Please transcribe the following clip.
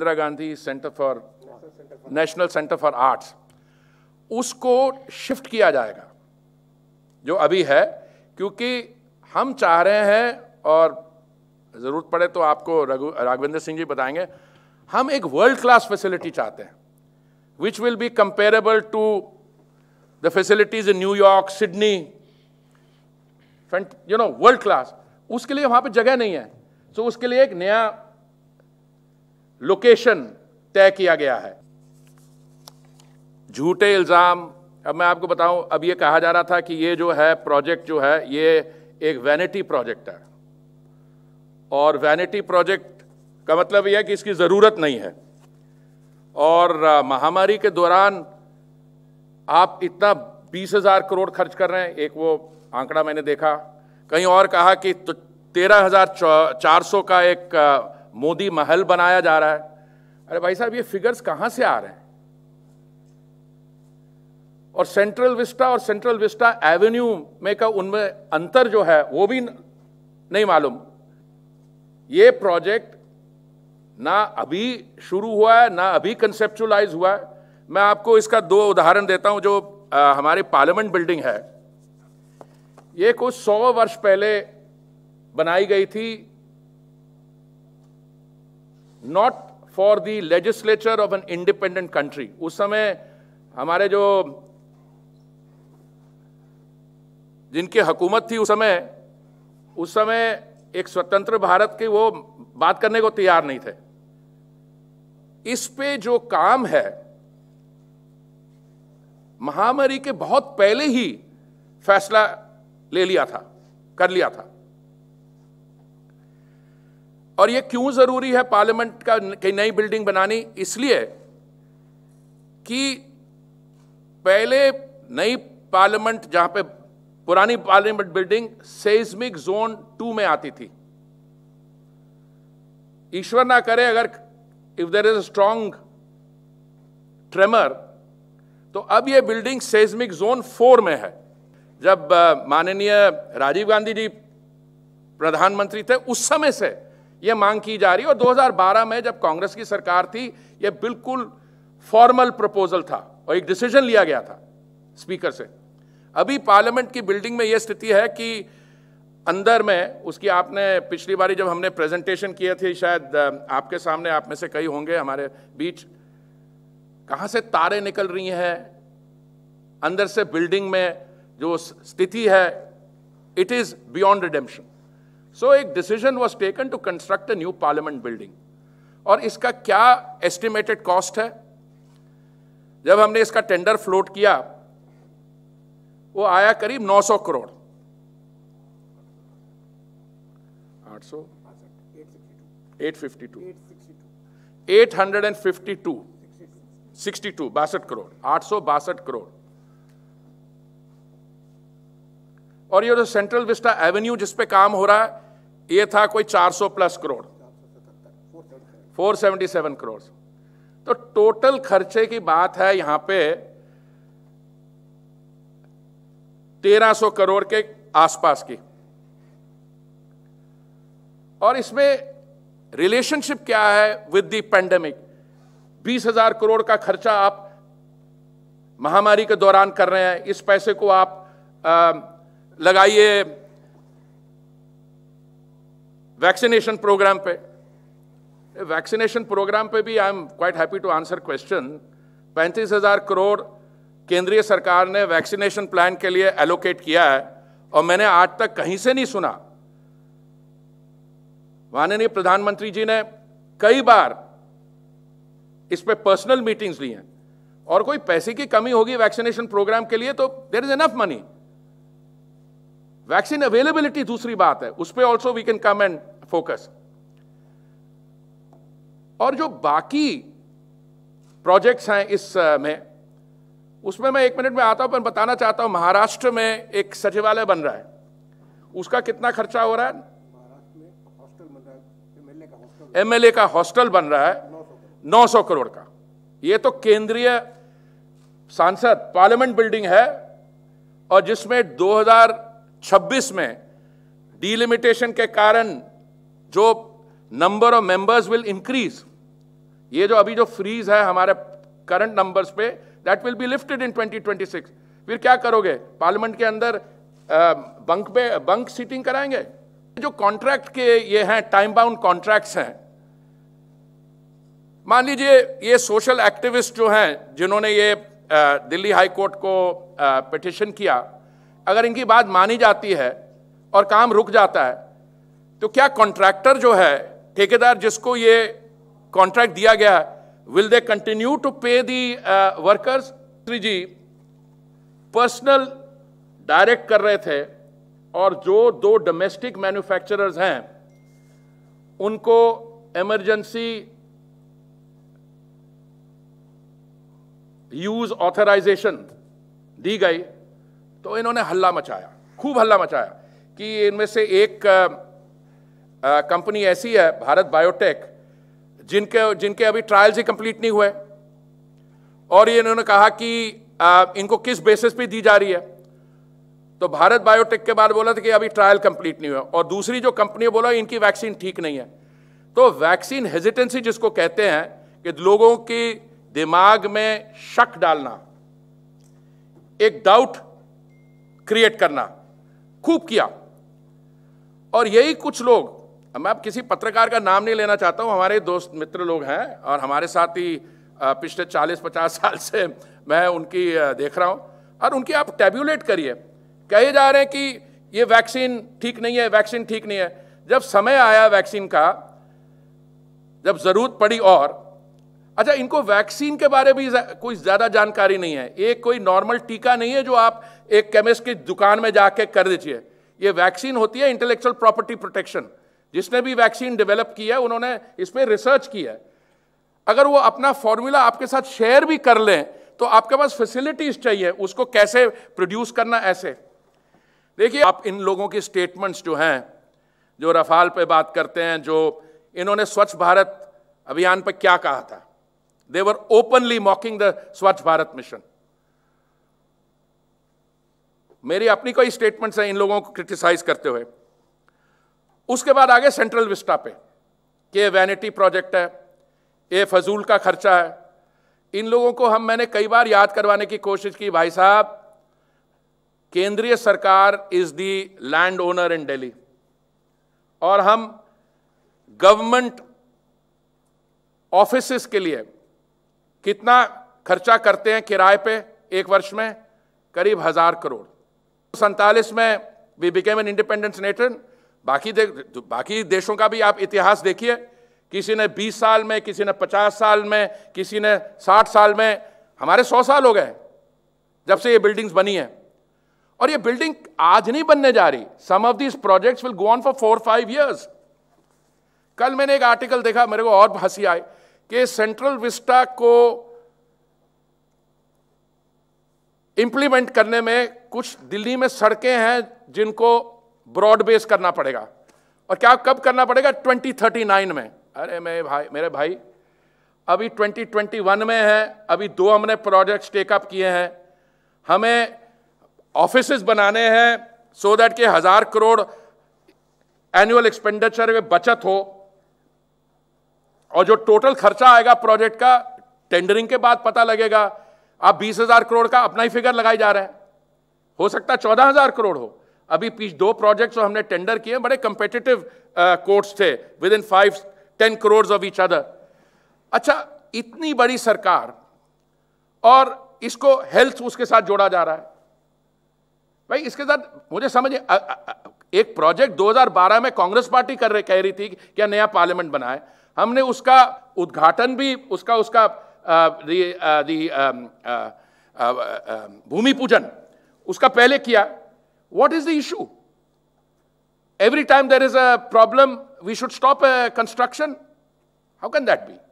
Indira Gandhi centre for national centre for arts उसको shift किया जाएगा जो अभी है क्योंकि हम चाह रहे हैं और ज़रूरत पड़े तो आपको राघवेंद्र सिंह जी बताएंगे हम एक वर्ल्ड क्लास फैसिलिटी चाहते हैं which will be comparable to the facilities in New York Sydney you know world class उसके लिए वहाँ पे जगह नहीं है सो so उसके लिए एक नया लोकेशन तय किया गया है झूठे इल्ज़ाम अब मैं आपको बताऊं अब ये कहा जा रहा था कि ये जो है प्रोजेक्ट जो है ये एक वैनिटी प्रोजेक्ट है और वैनिटी प्रोजेक्ट का मतलब यह है कि इसकी ज़रूरत नहीं है और महामारी के दौरान आप इतना बीस हज़ार करोड़ खर्च कर रहे हैं एक वो आंकड़ा मैंने देखा कहीं और कहा कि तो तेरह हज़ार चार सौ का एक मोदी महल बनाया जा रहा है अरे भाई साहब ये फिगर्स कहां से आ रहे हैं और सेंट्रल विस्टा और सेंट्रल विस्टा एवेन्यू में का उनमें अंतर जो है वो भी नहीं मालूम ये प्रोजेक्ट ना अभी शुरू हुआ है ना अभी कंसेप्चुलाइज हुआ है मैं आपको इसका दो उदाहरण देता हूं जो आ, हमारे पार्लियामेंट बिल्डिंग है ये कुछ सौ वर्ष पहले बनाई गई थी not for the legislature of an independent country उस समय हमारे जो जिनकी हकूमत थी उस समय उस समय एक स्वतंत्र भारत की वो बात करने को तैयार नहीं थे इस पे जो काम है महामारी के बहुत पहले ही फैसला ले लिया था कर लिया था और ये क्यों ज़रूरी है पार्लियामेंट का कई नई बिल्डिंग बनानी इसलिए कि पहले नई पार्लियामेंट जहां पे पुरानी parliament building seismic zone two में आती थी ईश्वर ना करे अगर if there is a strong tremor तो अब ये बिल्डिंग सेज्मिक जोन फोर में है जब माननीय राजीव गांधी जी प्रधानमंत्री थे उस समय से ये मांग की जा रही है और 2012 में जब कांग्रेस की सरकार थी ये बिल्कुल फॉर्मल प्रपोजल था और एक डिसीजन लिया गया था स्पीकर से अभी पार्लियामेंट की बिल्डिंग में यह स्थिति है कि अंदर में उसकी आपने पिछली बारी जब हमने प्रेजेंटेशन किए थे शायद आपके सामने आप में से कई होंगे हमारे बीच कहां से तारे निकल रही हैं अंदर से बिल्डिंग में जो स्थिति है it is beyond redemption so एक decision was taken to construct a new parliament building और इसका क्या एस्टिमेटेड कॉस्ट है जब हमने इसका टेंडर फ्लोट किया वो आया करीब 900 करोड़ 800 852 852 62 बासठ करोड़ आठ सौ बासठ करोड़ और ये जो सेंट्रल विस्टा एवेन्यू जिस पे काम हो रहा है ये था कोई 400 प्लस करोड़ 477 करोड़ तो टोटल खर्चे की बात है यहां पे 1300 करोड़ के आसपास की और इसमें रिलेशनशिप क्या है विद दी पेंडेमिक बीस हजार करोड़ का खर्चा आप महामारी के दौरान कर रहे हैं इस पैसे को आप लगाइए वैक्सीनेशन प्रोग्राम पे वैक्सीनेशन प्रोग्राम पे भी I am quite happy to answer question पैंतीस हजार करोड़ केंद्रीय सरकार ने वैक्सीनेशन प्लान के लिए एलोकेट किया है और मैंने आज तक कहीं से नहीं सुना माननीय प्रधानमंत्री जी ने कई बार इस पे पर्सनल मीटिंग्स ली हैं और कोई पैसे की कमी होगी वैक्सीनेशन प्रोग्राम के लिए तो there is enough money vaccine availability दूसरी बात है उस पर also we can come and focus और जो बाकी प्रोजेक्ट्स हैं इस में उसमें मैं एक मिनट में आता हूं पर बताना चाहता हूं महाराष्ट्र में एक सचिवालय बन रहा है उसका कितना खर्चा हो रहा है एमएलए का हॉस्टल बन रहा है 900 करोड़ का यह तो केंद्रीय सांसद पार्लियामेंट बिल्डिंग है और जिसमें 2000 26 में डिलिमिटेशन के कारण जो number of members will increase ये जो अभी जो फ्रीज है हमारे करंट नंबर्स पे that will be lifted in 2026 फिर क्या करोगे पार्लियामेंट के अंदर बंक पे बंक सीटिंग कराएंगे जो कॉन्ट्रैक्ट के ये हैं टाइम बाउंड कॉन्ट्रैक्ट्स हैं मान लीजिए ये सोशल एक्टिविस्ट जो हैं जिन्होंने ये दिल्ली हाई कोर्ट को पिटिशन किया अगर इनकी बात मानी जाती है और काम रुक जाता है तो क्या कॉन्ट्रैक्टर जो है ठेकेदार जिसको ये कॉन्ट्रैक्ट दिया गया है will they continue to pay the workers Shri ji personal direct कर रहे थे और जो दो डोमेस्टिक मैन्युफैक्चरर्स हैं उनको इमरजेंसी यूज ऑथराइजेशन दी गई तो इन्होंने हल्ला मचाया खूब हल्ला मचाया कि इनमें से एक कंपनी ऐसी है भारत बायोटेक जिनके जिनके अभी ट्रायल्स ही कंप्लीट नहीं हुए और ये इन्होंने कहा कि आ, इनको किस बेसिस पे दी जा रही है तो भारत बायोटेक के बाद बोला था कि अभी ट्रायल कंप्लीट नहीं हुआ और दूसरी जो कंपनी बोला इनकी वैक्सीन ठीक नहीं है तो वैक्सीन हेजिटेंसी जिसको कहते हैं कि लोगों के दिमाग में शक डालना एक डाउट क्रिएट करना खूब किया और यही कुछ लोग मैं अब किसी पत्रकार का नाम नहीं लेना चाहता हूँ हमारे दोस्त मित्र लोग हैं और हमारे साथ ही पिछले 40-50 साल से मैं उनकी देख रहा हूँ और उनकी आप टैब्यूलेट करिए कहे जा रहे हैं कि ये वैक्सीन ठीक नहीं है वैक्सीन ठीक नहीं है जब समय आया वैक्सीन का जब ज़रूरत पड़ी और अच्छा इनको वैक्सीन के बारे में कोई ज़्यादा जानकारी नहीं है ये कोई नॉर्मल टीका नहीं है जो आप एक केमिस्ट की दुकान में जाके कर दीजिए ये वैक्सीन होती है इंटेलेक्चुअल प्रॉपर्टी प्रोटेक्शन जिसने भी वैक्सीन डेवलप की है उन्होंने इस पर रिसर्च की है अगर वो अपना फॉर्मूला आपके साथ शेयर भी कर लें तो आपके पास फैसिलिटीज चाहिए उसको कैसे प्रोड्यूस करना ऐसे देखिए आप इन लोगों की स्टेटमेंट्स जो हैं जो रफाल पे बात करते हैं जो इन्होंने स्वच्छ भारत अभियान पर क्या कहा था दे वर ओपनली मॉकिंग द स्वच्छ भारत मिशन मेरी अपनी कोई स्टेटमेंट्स हैं इन लोगों को क्रिटिसाइज करते हुए उसके बाद आगे सेंट्रल विस्टा पे कि वैनिटी प्रोजेक्ट है ये फजूल का खर्चा है इन लोगों को हम मैंने कई बार याद करवाने की कोशिश की भाई साहब केंद्रीय सरकार is the land owner in Delhi और हम गवर्नमेंट ऑफिस के लिए कितना खर्चा करते हैं किराए पे एक वर्ष में करीब हज़ार करोड़ सैतालीस में we became an independence nation बाकी दे, बाकी देशों का भी आप इतिहास देखिए किसी ने 20 साल में किसी ने 50 साल में किसी ने 60 साल में हमारे 100 साल हो गए जब से ये बिल्डिंग्स बनी है और ये बिल्डिंग आज नहीं बनने जा रही some of these projects will go on for four five years कल मैंने एक आर्टिकल देखा मेरे को और हंसी आई कि सेंट्रल विस्टा को इम्प्लीमेंट करने में कुछ दिल्ली में सड़कें हैं जिनको ब्रॉड बेस करना पड़ेगा और क्या कब करना पड़ेगा 2039 में अरे मेरे भाई मेरे भाई अभी 2021 में है अभी दो हमने प्रोजेक्ट्स टेकअप किए हैं हमें ऑफिस बनाने हैं सो दैट के हज़ार करोड़ एनुअल एक्सपेंडिचर में बचत हो और जो टोटल खर्चा आएगा प्रोजेक्ट का टेंडरिंग के बाद पता लगेगा आप बीस हजार करोड़ का अपना ही फिगर लगाई जा रहा है हो सकता है चौदह हजार करोड़ हो अभी पीछे दो प्रोजेक्ट्स जो हमने टेंडर किए बड़े कंपेटिटिव कोर्ट्स थे within five ten crore of each other अच्छा इतनी बड़ी सरकार और इसको हेल्थ उसके साथ जोड़ा जा रहा है भाई इसके साथ मुझे समझ एक प्रोजेक्ट 2012 में कांग्रेस पार्टी कर रही कह रही थी कि क्या नया पार्लियामेंट बनाए हमने उसका उद्घाटन भी उसका उसका द भूमि पूजन उसका पहले किया what is the issue every time there is a problem we should stop construction how can that B